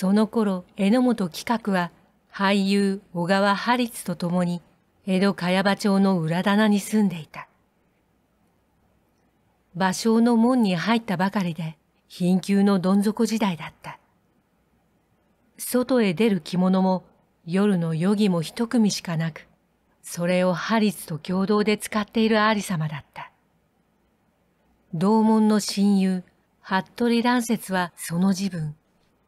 その頃榎本企画は俳優小川ハリツと共に江戸茅場町の裏棚に住んでいた芭蕉の門に入ったばかりで貧窮のどん底時代だった外へ出る着物も夜の余儀も一組しかなくそれをハリツと共同で使っている有様だった同門の親友服部乱雪はその自分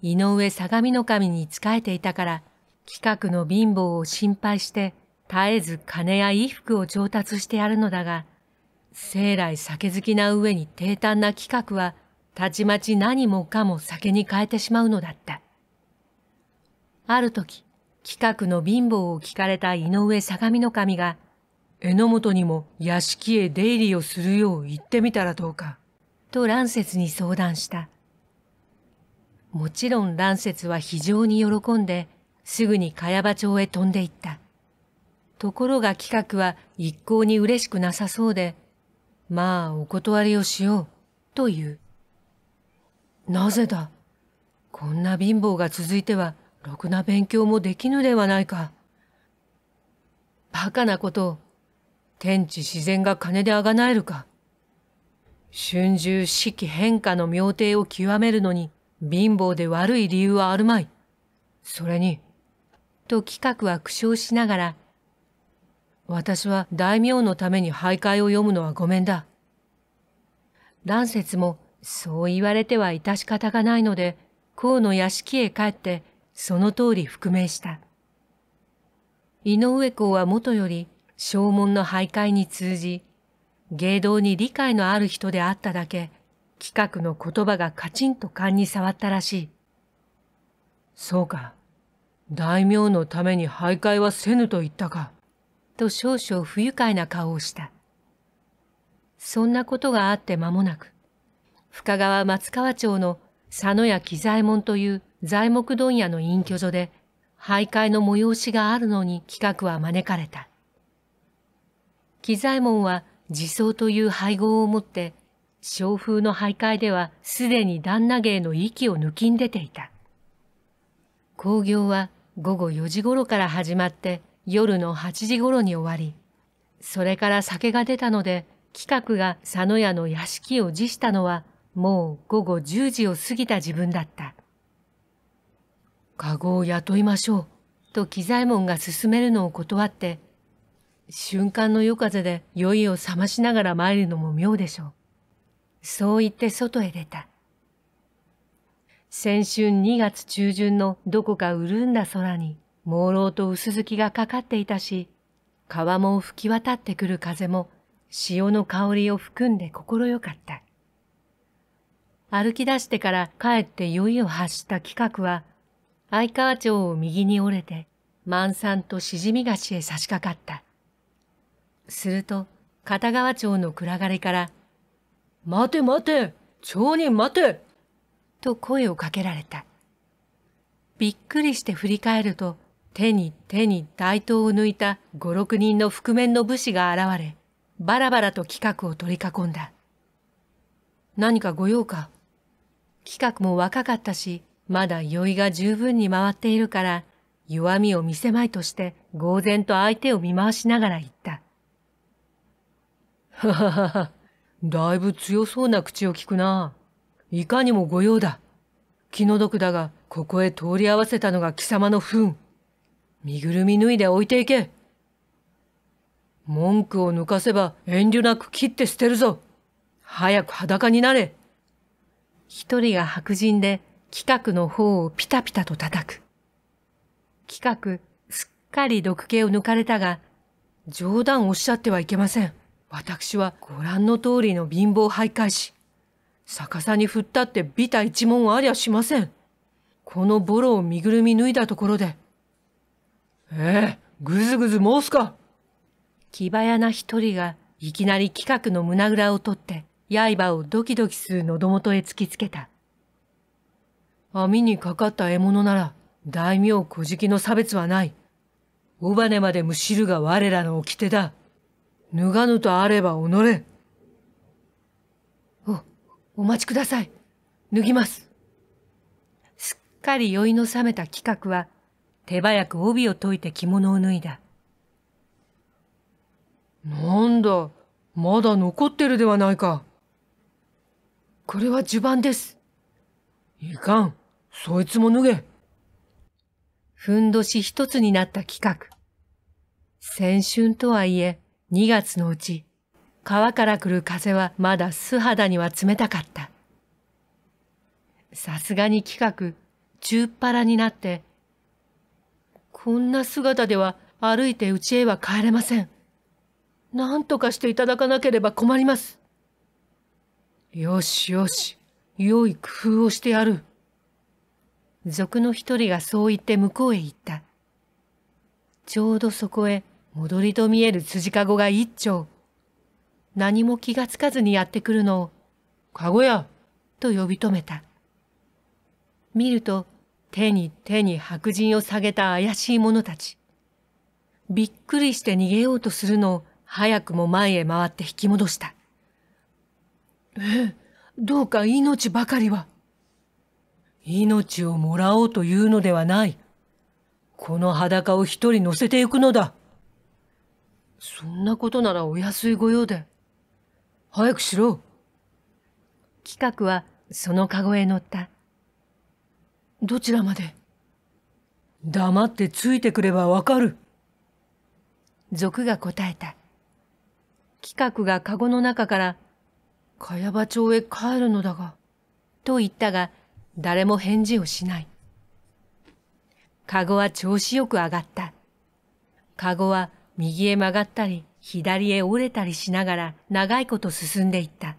井上相模の神に仕えていたから、近くの貧乏を心配して、絶えず金や衣服を調達してやるのだが、生来酒好きな上に低端な企画は、たちまち何もかも酒に変えてしまうのだった。ある時、企画の貧乏を聞かれた井上相模の神が、榎本にも屋敷へ出入りをするよう言ってみたらどうか、と乱説に相談した。もちろん乱雪は非常に喜んで、すぐに茅場町へ飛んでいった。ところが企画は一向に嬉しくなさそうで、まあお断りをしよう、という。なぜだこんな貧乏が続いては、ろくな勉強もできぬではないか。バカなことを、天地自然が金であがなえるか。春秋四季変化の妙定を極めるのに、貧乏で悪い理由はあるまい。それに、と企画は苦笑しながら、私は大名のために徘徊を読むのはごめんだ。乱説もそう言われては致し方がないので、河の屋敷へ帰ってその通り復命した。井上公はもとより正門の徘徊に通じ、芸道に理解のある人であっただけ、企画の言葉がカチンと勘に触ったらしい。そうか。大名のために徘徊はせぬと言ったか。と少々不愉快な顔をした。そんなことがあって間もなく、深川松川町の佐野屋喜左衛門という材木問屋の隠居所で、徘徊の催しがあるのに企画は招かれた。喜左衛門は自走という配合を持って小風の徘徊ではすでに旦那芸の息を抜きん出ていた。興行は午後4時頃から始まって夜の8時頃に終わり、それから酒が出たので企画が佐野屋の屋敷を辞したのはもう午後10時を過ぎた自分だった。籠を雇いましょう、と喜左衛門が勧めるのを断って、瞬間の夜風で酔いを覚ましながら参るのも妙でしょう。そう言って外へ出た。先週2月中旬のどこか潤んだ空に、朦朧と薄月がかかっていたし、川も吹き渡ってくる風も潮の香りを含んで心よかった。歩き出してから帰って酔いを発した企画は、相川町を右に折れて、満山としじみ菓子へ差し掛かった。すると、片川町の暗がりから待て待て町人待てと声をかけられた。びっくりして振り返ると、手に手に大刀を抜いた五六人の覆面の武士が現れ、バラバラと企画を取り囲んだ。何か御用か企画も若かったし、まだ酔いが十分に回っているから、弱みを見せまいとして呆然と相手を見回しながら言った。ははは。だいぶ強そうな口を聞くな。いかにも御用だ。気の毒だが、ここへ通り合わせたのが貴様の糞。身ぐるみ脱いで置いていけ。文句を抜かせば遠慮なく切って捨てるぞ。早く裸になれ。一人が白人で、企画の方をピタピタと叩く。企画、すっかり毒気を抜かれたが、冗談おっしゃってはいけません。私はご覧の通りの貧乏徘徊し、逆さに振ったってビタ一文ありゃしません。このボロを身ぐるみ脱いだところで。ええ、ぐずぐず申すか。木早な一人がいきなり企画の胸ぐらを取って、刃をドキドキする喉元へ突きつけた。網にかかった獲物なら、大名小じの差別はない。尾羽までむしるが我らの掟だ。脱がぬとあればおれお、お待ちください。脱ぎます。すっかり酔いの覚めた企画は、手早く帯を解いて着物を脱いだ。なんだ、まだ残ってるではないか。これは襦袢です。いかん、そいつも脱げ。ふんどし一つになった企画。先春とはいえ、2月のうち、川から来る風はまだ素肌には冷たかった。さすがに企画、中っ腹になって、こんな姿では歩いて家へは帰れません。何とかしていただかなければ困ります。よしよし、良い工夫をしてやる。族の一人がそう言って向こうへ行った。ちょうどそこへ戻りと見える辻かごが一丁。何も気がつかずにやってくるのを、かごやと呼び止めた。見ると、手に手に白人を下げた怪しい者たち。びっくりして逃げようとするのを、早くも前へ回って引き戻した。ええ、どうか命ばかりは。命をもらおうというのではない。この裸を一人乗せてゆくのだ。そんなことならお安いご用で。早くしろ。企画はそのカゴへ乗った。どちらまで黙ってついてくればわかる。族が答えた。企画がカゴの中から、茅場町へ帰るのだが、と言ったが、誰も返事をしない。カゴは調子よく上がった。カゴは右へ曲がったり、左へ折れたりしながら長いこと進んでいった。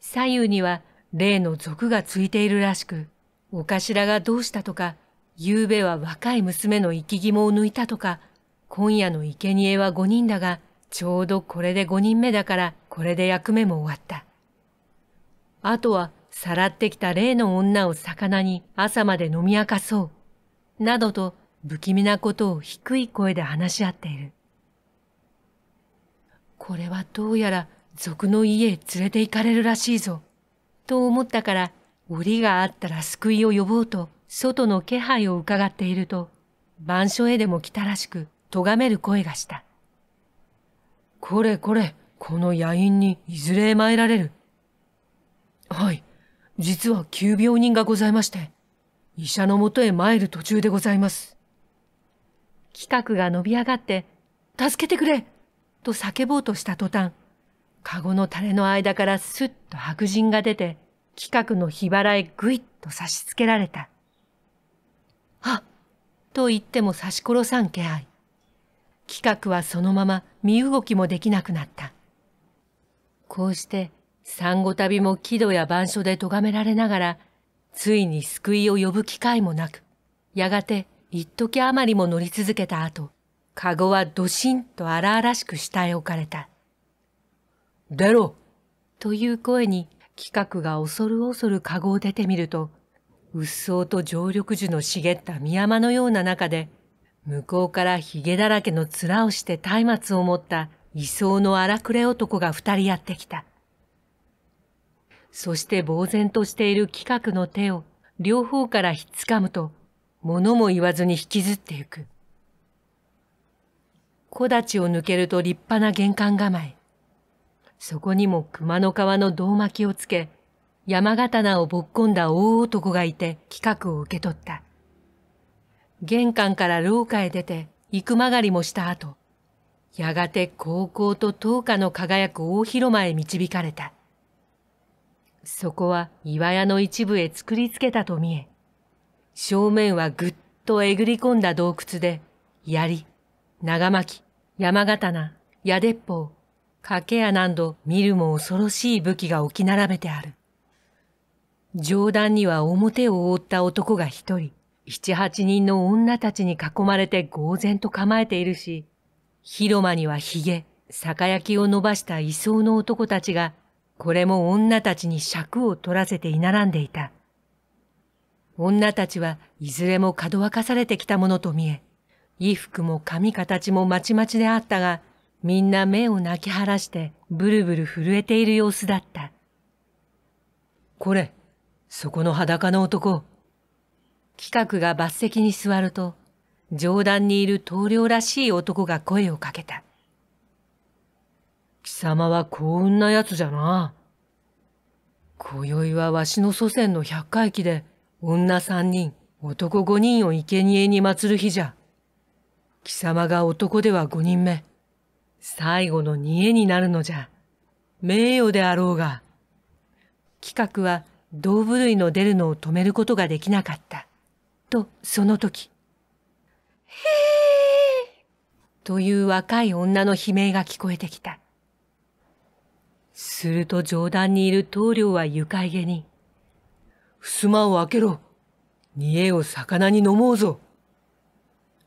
左右には例の賊がついているらしく、お頭がどうしたとか、夕べは若い娘の生き肝を抜いたとか、今夜の生贄は五人だが、ちょうどこれで五人目だから、これで役目も終わった。あとは、さらってきた例の女を魚に朝まで飲み明かそう。などと不気味なことを低い声で話し合っている。これはどうやら賊の家へ連れて行かれるらしいぞ、と思ったから、檻があったら救いを呼ぼうと、外の気配を伺っていると、番所へでも来たらしく、咎める声がした。これこれ、この野院にいずれ参られる。はい、実は急病人がございまして、医者のもとへ参る途中でございます。企画が伸び上がって、助けてくれと叫ぼうとした途端、カゴの垂れの間からスッと白人が出て、企画の日払いぐいっと差し付けられた。あと言っても差し殺さん気配。企画はそのまま身動きもできなくなった。こうして、産後旅も喜怒や番所で咎められながら、ついに救いを呼ぶ機会もなく、やがて一時余りも乗り続けた後、カゴはドシンと荒々しく下へ置かれた。出ろという声に、企画が恐る恐るカゴを出てみると、うっそうと常緑樹の茂った深山のような中で、向こうから髭だらけの面をして松明を持った異想の荒くれ男が二人やってきた。そして呆然としている企画の手を両方からひっつかむと、物も言わずに引きずってゆく。木立を抜けると立派な玄関構え。そこにも熊の皮の胴巻きをつけ、山刀をぼっこんだ大男がいて企画を受け取った。玄関から廊下へ出てく曲がりもした後、やがて高校と灯火の輝く大広間へ導かれた。そこは岩屋の一部へ作りつけたと見え、正面はぐっとえぐり込んだ洞窟で、槍、長巻、山刀、矢鉄砲、掛けなど見るも恐ろしい武器が置き並べてある。上段には表を覆った男が一人、七八人の女たちに囲まれて呆然と構えているし、広間には髭、酒焼きを伸ばした異想の男たちが、これも女たちに尺を取らせて居並んでいた。女たちはいずれもかどわかされてきたものと見え、衣服も髪形もまちまちであったが、みんな目を泣き晴らしてブルブル震えている様子だった。これ、そこの裸の男。企画が抜石に座ると、上段にいる棟梁らしい男が声をかけた。貴様は幸運な奴じゃな。今宵はわしの祖先の百回忌で、女三人、男五人を生贄に祀る日じゃ。貴様が男では五人目。最後の煮えになるのじゃ。名誉であろうが。企画は動物類の出るのを止めることができなかった。と、その時。へえ。という若い女の悲鳴が聞こえてきた。すると上段にいる棟梁は愉快げに。襖を開けろ。煮えを魚に飲もうぞ。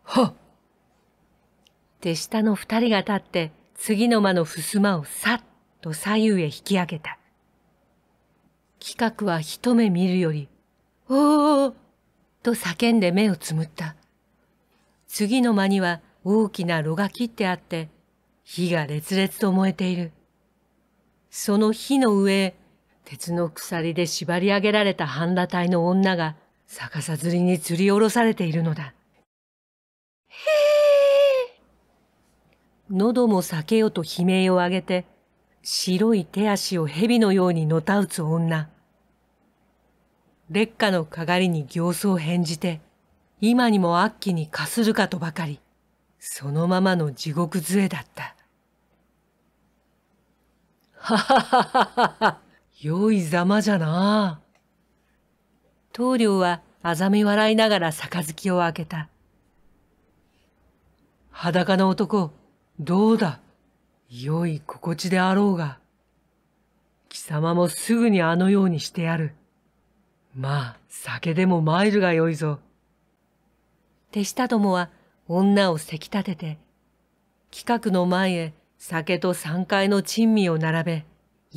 はっ手下の二人が立って、次の間の襖をさっと左右へ引き上げた。企画は一目見るより、おおと叫んで目をつむった。次の間には大きな炉が切ってあって、火が烈烈と燃えている。その火の上へ鉄の鎖で縛り上げられた半裸体の女が逆さずりに釣り下ろされているのだ。へ喉も避けよと悲鳴を上げて、白い手足を蛇のようにのたうつ女。劣化のかがりに形を変じて、今にも悪鬼にかするかとばかり、そのままの地獄杖だった。ははははは。良いざまじゃな。棟梁はあざみ笑いながら杯を開けた。裸の男、どうだ。良い心地であろうが。貴様もすぐにあのようにしてやる。まあ、酒でもマイルが良いぞ。手下どもは女をせき立てて、企画の前へ酒と三階の珍味を並べ、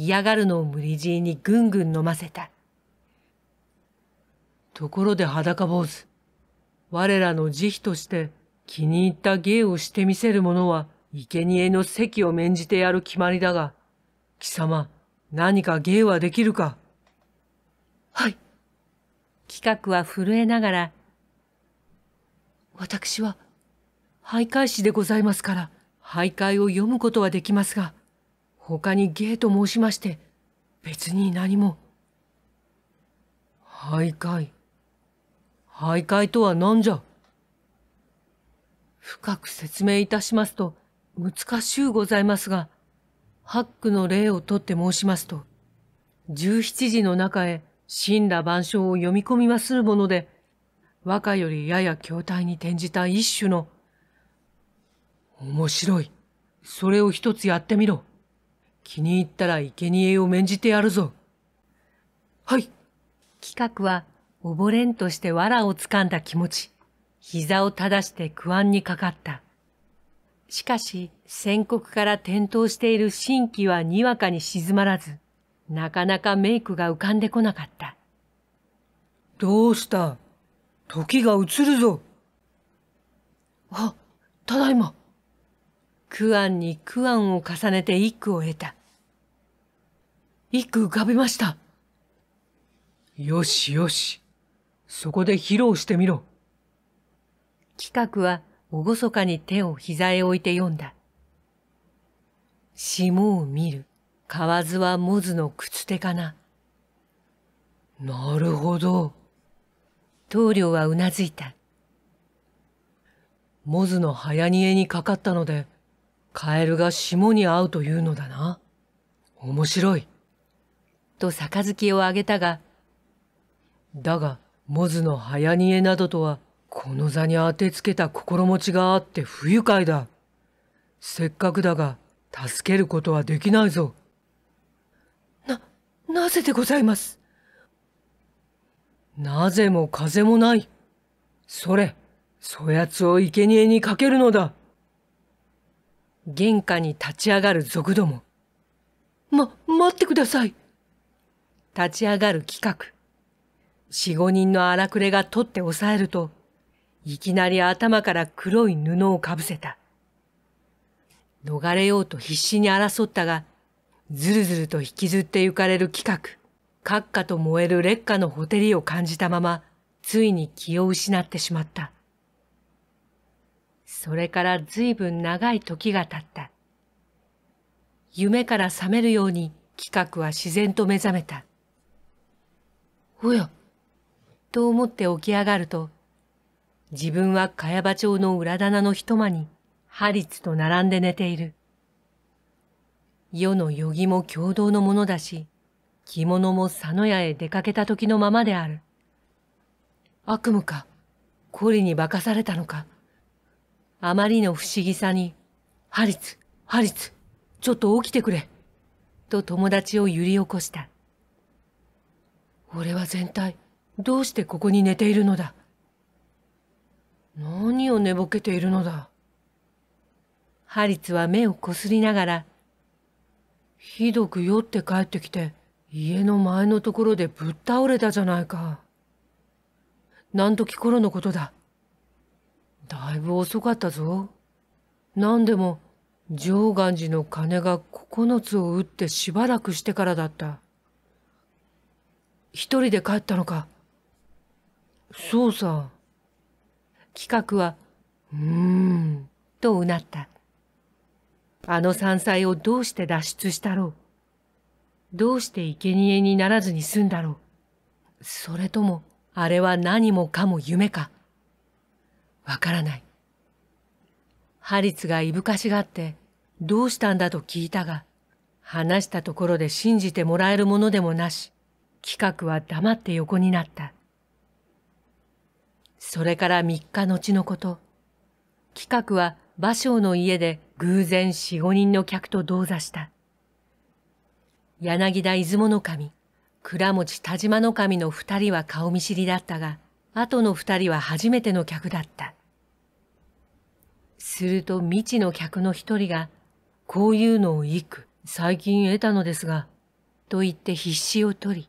嫌がるのを無理強いにぐんぐん飲ませた。ところで裸坊主、我らの慈悲として気に入った芸をしてみせる者は生贄の席を免じてやる決まりだが、貴様、何か芸はできるかはい。企画は震えながら、私は、徘徊師でございますから、徘徊を読むことはできますが、他に芸と申しまして、別に何も。徘徊。徘徊とは何じゃ深く説明いたしますと、難しゅうございますが、ハックの例をとって申しますと、17時の中へ神羅万象を読み込みまするもので、和歌よりやや筐体に転じた一種の、面白い。それを一つやってみろ。気に入ったら生贄を免じてやるぞ。はい。企画は、溺れんとして藁をつかんだ気持ち、膝を正して不安にかかった。しかし、宣告から転倒している新規はにわかに静まらず、なかなかメイクが浮かんでこなかった。どうした時が移るぞ。あ、ただいま。クアンにクアンを重ねて一句を得た。一句浮かびました。よしよし、そこで披露してみろ。企画はおごそかに手を膝へ置いて読んだ。霜を見る、河津はモズの靴手かな。なるほど。棟梁はうなずいた。モズの早煮えにかかったので、カエルが霜に合うというのだな。面白い。と杯をあげたが、だが、モズの早煮えなどとは、この座に当てつけた心持ちがあって不愉快だ。せっかくだが、助けることはできないぞ。な、なぜでございます。なぜも風もない。それ、そやつを生贄にかけるのだ。玄関に立ち上がる族ども。ま、待ってください。立ち上がる企画。四五人の荒くれが取って押さえると、いきなり頭から黒い布をかぶせた。逃れようと必死に争ったが、ずるずると引きずって行かれる企画、閣下と燃える劣化のほてりを感じたまま、ついに気を失ってしまった。それから随分長い時が経った。夢から覚めるように企画は自然と目覚めた。おや、と思って起き上がると、自分は茅場町の裏棚の一間に、ハリツと並んで寝ている。世の余儀も共同のものだし、着物も佐野屋へ出かけた時のままである。悪夢か、懲りに化かされたのか。あまりの不思議さに、ハリツ、ハリツ、ちょっと起きてくれ、と友達を揺り起こした。俺は全体どうしてここに寝ているのだ何を寝ぼけているのだハリツは目をこすりながらひどく酔って帰ってきて家の前のところでぶっ倒れたじゃないか何時頃のことだだいぶ遅かったぞ何でも上岸寺の鐘が九つを打ってしばらくしてからだった一人で帰ったのか。そうさ。企画は、うーん、とうなった。あの山菜をどうして脱出したろう。どうして生贄にならずに済んだろう。それとも、あれは何もかも夢か。わからない。ハリツがいぶかしがって、どうしたんだと聞いたが、話したところで信じてもらえるものでもなし、企画は黙って横になった。それから3日後のこと、企画は芭蕉の家で偶然四五人の客と同座した。柳田出雲の神、倉持田島の神の二人は顔見知りだったが、後の二人は初めての客だった。すると未知の客の一人が、こういうのをいく、最近得たのですが、と言って必死を取り、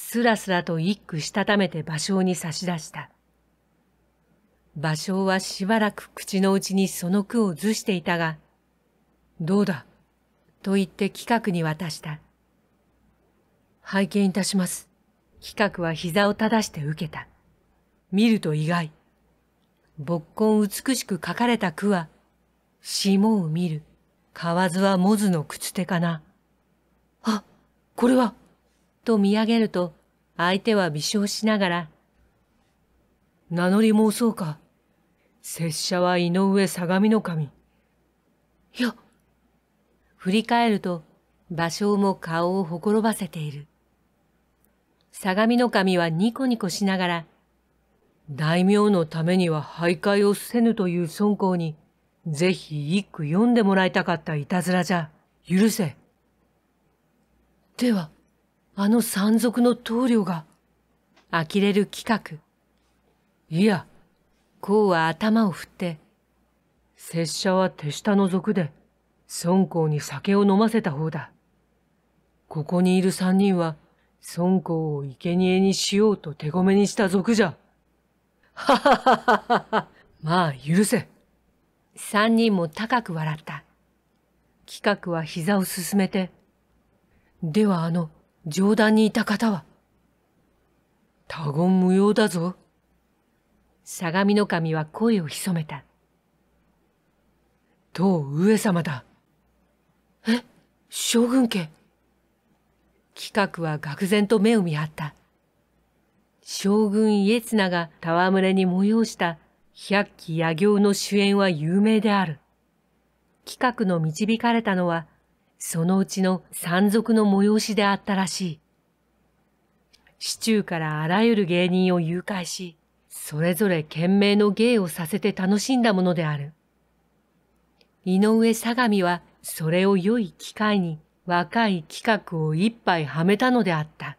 すらすらと一句したためて芭蕉に差し出した。芭蕉はしばらく口の内にその句を図していたが、どうだと言って企画に渡した。拝見いたします。企画は膝を正して受けた。見ると意外。勃根美しく書かれた句は、霜を見る、河津はモズの靴手かな。あ、これはと見上げると、相手は微笑しながら、名乗り申そうか。拙者は井上相模の神。いや、振り返ると、芭蕉も顔をほころばせている。相模の神はニコニコしながら、大名のためには徘徊をせぬという尊公に、ぜひ一句読んでもらいたかったいたずらじゃ、許せ。では、あの山賊の棟梁が。呆れる企画。いや、こうは頭を振って。拙者は手下の族で、孫公に酒を飲ませた方だ。ここにいる三人は、孫公を生贄にしようと手ごめにした族じゃ。はははははまあ許せ。三人も高く笑った。企画は膝を進めて、ではあの、上段にいた方は、他言無用だぞ。相模の神は声を潜めた。当上様だ。え将軍家。企画は愕然と目を見張った。将軍家綱が戯れに催した百鬼夜行の主演は有名である。企画の導かれたのはそのうちの山賊の催しであったらしい。市中からあらゆる芸人を誘拐し、それぞれ懸命の芸をさせて楽しんだものである。井上相模はそれを良い機会に若い企画を一杯はめたのであった。